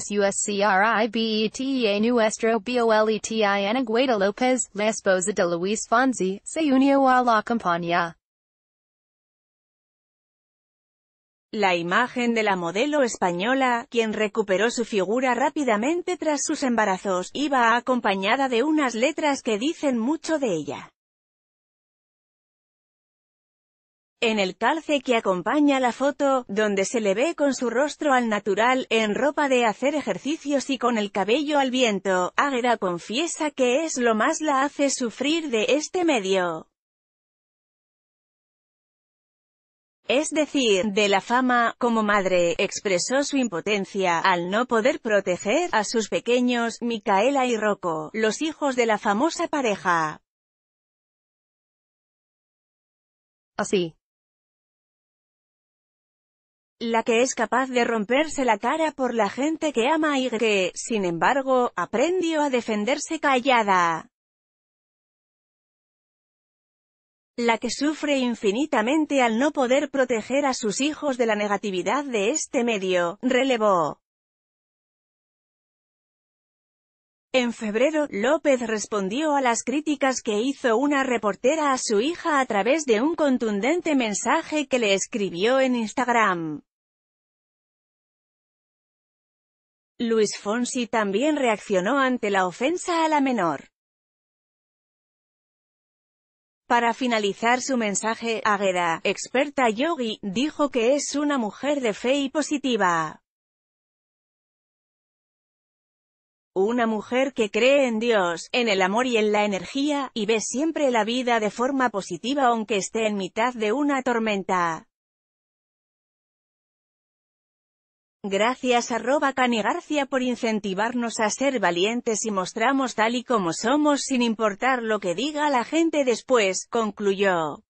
La imagen de la modelo española, quien recuperó su figura rápidamente tras sus embarazos, iba acompañada de unas letras que dicen mucho de ella. En el calce que acompaña la foto, donde se le ve con su rostro al natural, en ropa de hacer ejercicios y con el cabello al viento, Águeda confiesa que es lo más la hace sufrir de este medio. es decir, de la fama, como madre, expresó su impotencia, al no poder proteger, a sus pequeños, Micaela y Rocco, los hijos de la famosa pareja. Así, la que es capaz de romperse la cara por la gente que ama y que, sin embargo, aprendió a defenderse callada. La que sufre infinitamente al no poder proteger a sus hijos de la negatividad de este medio, relevó. En febrero, López respondió a las críticas que hizo una reportera a su hija a través de un contundente mensaje que le escribió en Instagram. Luis Fonsi también reaccionó ante la ofensa a la menor. Para finalizar su mensaje, Águeda, experta yogi, dijo que es una mujer de fe y positiva. Una mujer que cree en Dios, en el amor y en la energía, y ve siempre la vida de forma positiva aunque esté en mitad de una tormenta. Gracias arroba Garcia por incentivarnos a ser valientes y mostramos tal y como somos sin importar lo que diga la gente después, concluyó.